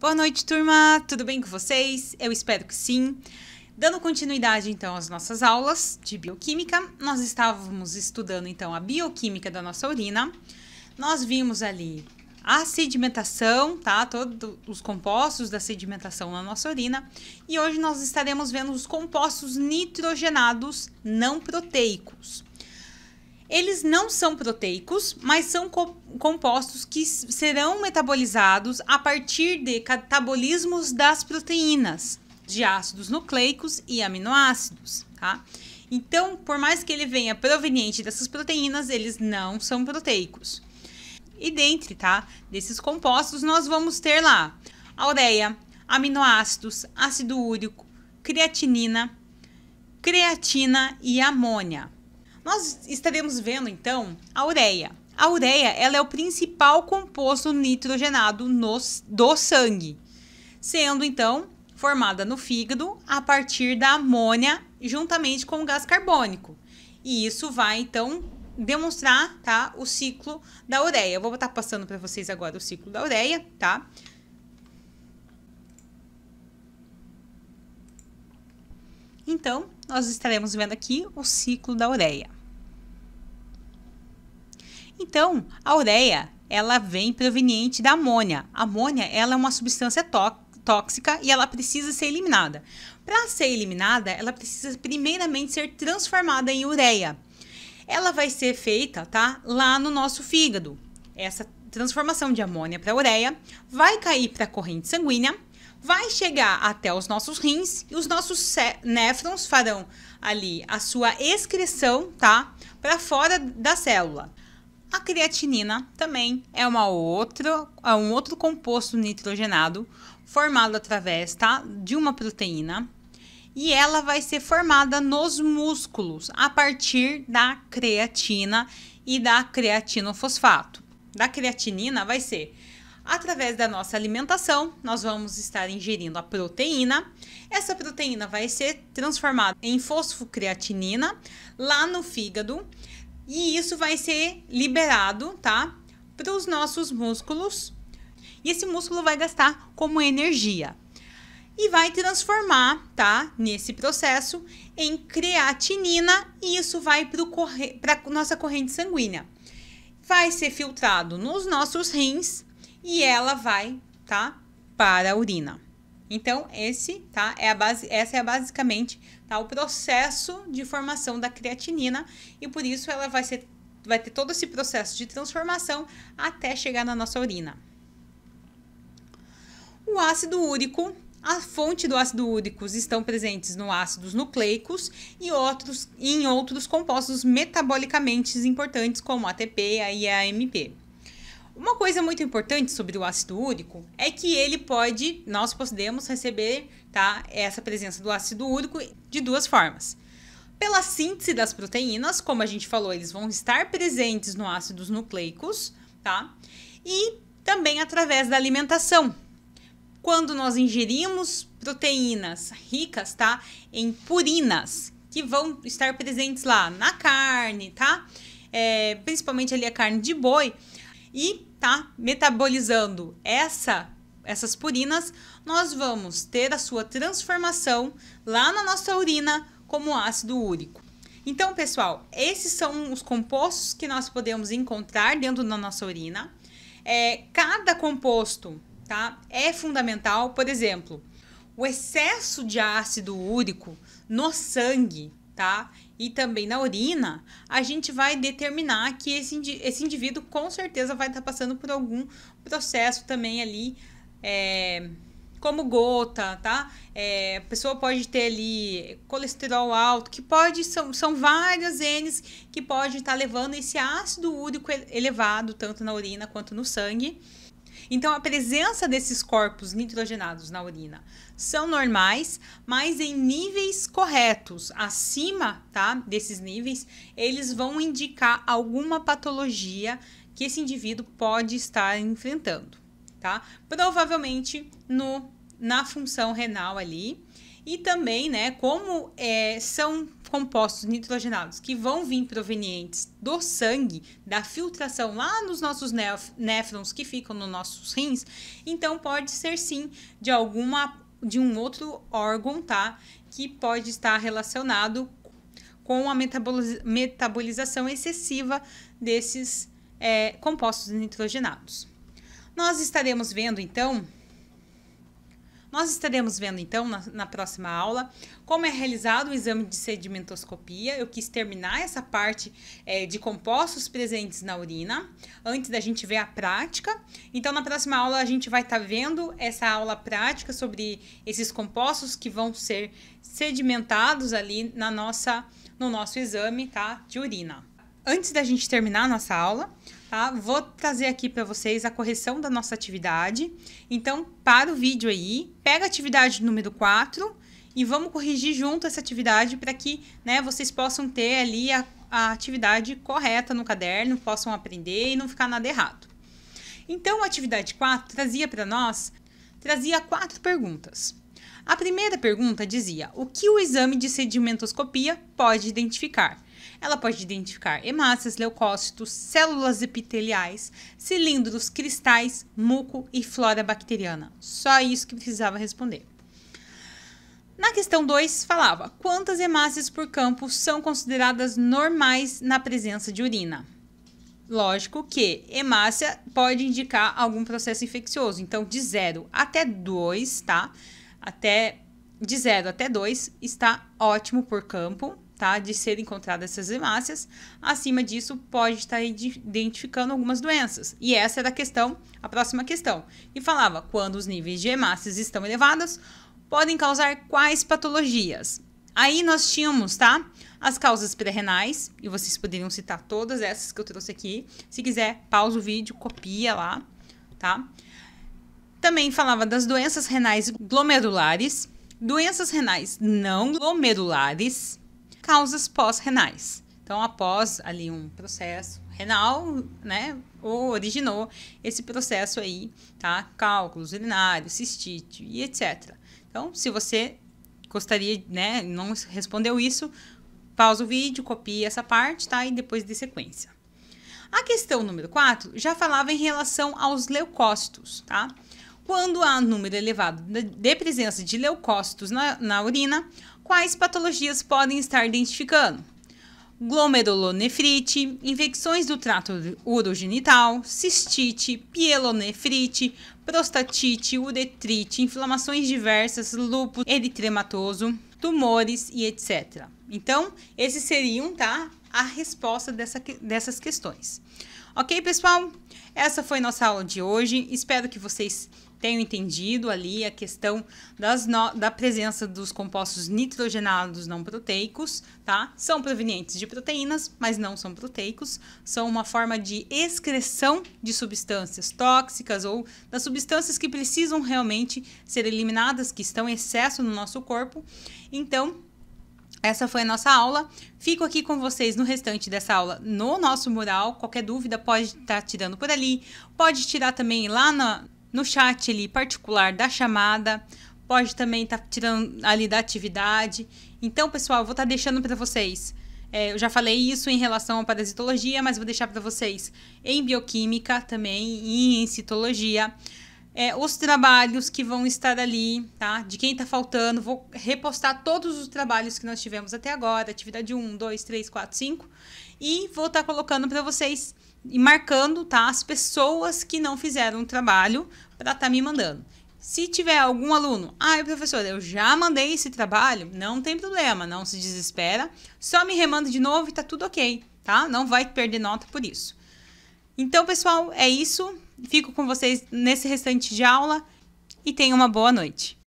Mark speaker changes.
Speaker 1: Boa noite, turma! Tudo bem com vocês? Eu espero que sim. Dando continuidade então às nossas aulas de bioquímica, nós estávamos estudando então a bioquímica da nossa urina. Nós vimos ali a sedimentação, tá? Todos os compostos da sedimentação na nossa urina. E hoje nós estaremos vendo os compostos nitrogenados não proteicos. Eles não são proteicos, mas são co compostos que serão metabolizados a partir de catabolismos das proteínas, de ácidos nucleicos e aminoácidos, tá? Então, por mais que ele venha proveniente dessas proteínas, eles não são proteicos. E dentre, tá, desses compostos, nós vamos ter lá ureia, aminoácidos, ácido úrico, creatinina, creatina e amônia. Nós estaremos vendo então a ureia. A ureia ela é o principal composto nitrogenado no, do sangue, sendo então formada no fígado a partir da amônia juntamente com o gás carbônico. E isso vai então demonstrar, tá, o ciclo da ureia. Eu vou estar passando para vocês agora o ciclo da ureia, tá? Então, nós estaremos vendo aqui o ciclo da ureia. Então, a ureia, ela vem proveniente da amônia. A amônia, ela é uma substância tóxica e ela precisa ser eliminada. Para ser eliminada, ela precisa primeiramente ser transformada em ureia. Ela vai ser feita, tá? Lá no nosso fígado. Essa transformação de amônia para ureia vai cair para a corrente sanguínea, vai chegar até os nossos rins e os nossos néfrons farão ali a sua excreção, tá? Para fora da célula. A creatinina também é, uma outra, é um outro composto nitrogenado formado através tá, de uma proteína e ela vai ser formada nos músculos a partir da creatina e da creatinofosfato. Da creatinina vai ser através da nossa alimentação, nós vamos estar ingerindo a proteína. Essa proteína vai ser transformada em fosfocreatinina lá no fígado. E isso vai ser liberado, tá? Para os nossos músculos. E esse músculo vai gastar como energia. E vai transformar, tá? Nesse processo em creatinina e isso vai para a nossa corrente sanguínea. Vai ser filtrado nos nossos rins e ela vai, tá? Para a urina. Então, esse, tá, é a base, essa é basicamente tá, o processo de formação da creatinina e por isso ela vai, ser, vai ter todo esse processo de transformação até chegar na nossa urina. O ácido úrico, a fonte do ácido úrico estão presentes no ácidos nucleicos e outros em outros compostos metabolicamente importantes como ATP e AMP. Uma coisa muito importante sobre o ácido úrico é que ele pode, nós podemos receber tá, essa presença do ácido úrico de duas formas. Pela síntese das proteínas, como a gente falou, eles vão estar presentes no ácidos nucleicos, tá? E também através da alimentação. Quando nós ingerimos proteínas ricas, tá? Em purinas, que vão estar presentes lá na carne, tá? É, principalmente ali a carne de boi, e tá metabolizando essa essas purinas, nós vamos ter a sua transformação lá na nossa urina como ácido úrico. Então, pessoal, esses são os compostos que nós podemos encontrar dentro da nossa urina. É, cada composto tá, é fundamental, por exemplo, o excesso de ácido úrico no sangue, tá? e também na urina, a gente vai determinar que esse, indi esse indivíduo com certeza vai estar tá passando por algum processo também ali, é, como gota, tá? É, a pessoa pode ter ali colesterol alto, que pode, são, são várias N's que pode estar tá levando esse ácido úrico elevado, tanto na urina quanto no sangue. Então, a presença desses corpos nitrogenados na urina são normais, mas em níveis corretos, acima tá, desses níveis, eles vão indicar alguma patologia que esse indivíduo pode estar enfrentando, tá? Provavelmente no, na função renal ali. E também, né, como é, são compostos nitrogenados que vão vir provenientes do sangue, da filtração lá nos nossos néfrons que ficam nos nossos rins, então pode ser sim de alguma de um outro órgão, tá? Que pode estar relacionado com a metabolização excessiva desses é, compostos nitrogenados. Nós estaremos vendo então nós estaremos vendo, então, na, na próxima aula, como é realizado o exame de sedimentoscopia. Eu quis terminar essa parte é, de compostos presentes na urina, antes da gente ver a prática. Então, na próxima aula, a gente vai estar tá vendo essa aula prática sobre esses compostos que vão ser sedimentados ali na nossa, no nosso exame tá, de urina. Antes da gente terminar a nossa aula, Tá? Vou trazer aqui para vocês a correção da nossa atividade. Então, para o vídeo aí, pega a atividade número 4 e vamos corrigir junto essa atividade para que né, vocês possam ter ali a, a atividade correta no caderno, possam aprender e não ficar nada errado. Então, a atividade 4 trazia para nós trazia quatro perguntas. A primeira pergunta dizia: o que o exame de sedimentoscopia pode identificar? Ela pode identificar hemácias, leucócitos, células epiteliais, cilindros, cristais, muco e flora bacteriana. Só isso que precisava responder. Na questão 2, falava quantas hemácias por campo são consideradas normais na presença de urina. Lógico que hemácia pode indicar algum processo infeccioso, então de 0 até 2, tá? Até de 0 até 2 está ótimo por campo tá? De serem encontradas essas hemácias. Acima disso, pode estar identificando algumas doenças. E essa era é a questão, a próxima questão. E falava: quando os níveis de hemácias estão elevados, podem causar quais patologias? Aí nós tínhamos, tá? As causas pré-renais, e vocês poderiam citar todas essas que eu trouxe aqui. Se quiser, pausa o vídeo, copia lá, tá? Também falava das doenças renais glomerulares, doenças renais não glomerulares, causas pós-renais. Então, após ali um processo renal, né, originou esse processo aí, tá? Cálculos urinários, cistite e etc. Então, se você gostaria, né, não respondeu isso, pausa o vídeo, copie essa parte, tá? E depois de sequência. A questão número 4 já falava em relação aos leucócitos, tá? Quando há um número elevado de presença de leucócitos na, na urina, quais patologias podem estar identificando? glomerulonefrite, infecções do trato urogenital, cistite, pielonefrite, prostatite, uretrite, inflamações diversas, lúpus eritrematoso, tumores e etc. Então, esses seriam, tá, a resposta dessa, dessas questões. Ok, pessoal? Essa foi nossa aula de hoje. Espero que vocês tenho entendido ali a questão das no... da presença dos compostos nitrogenados não proteicos, tá? São provenientes de proteínas, mas não são proteicos, são uma forma de excreção de substâncias tóxicas ou das substâncias que precisam realmente ser eliminadas, que estão em excesso no nosso corpo. Então, essa foi a nossa aula. Fico aqui com vocês no restante dessa aula no nosso mural. Qualquer dúvida pode estar tá tirando por ali. Pode tirar também lá na, no chat ali particular da chamada, pode também estar tá tirando ali da atividade. Então, pessoal, vou estar tá deixando para vocês. É, eu já falei isso em relação à parasitologia, mas vou deixar para vocês em bioquímica também e em citologia. É, os trabalhos que vão estar ali, tá? De quem tá faltando, vou repostar todos os trabalhos que nós tivemos até agora, atividade 1, 2, 3, 4, 5, e vou estar tá colocando para vocês e marcando, tá? As pessoas que não fizeram o trabalho para estar tá me mandando. Se tiver algum aluno, ai ah, professor, eu já mandei esse trabalho, não tem problema, não se desespera, só me remanda de novo e tá tudo ok, tá? Não vai perder nota por isso. Então, pessoal, é isso. Fico com vocês nesse restante de aula e tenha uma boa noite.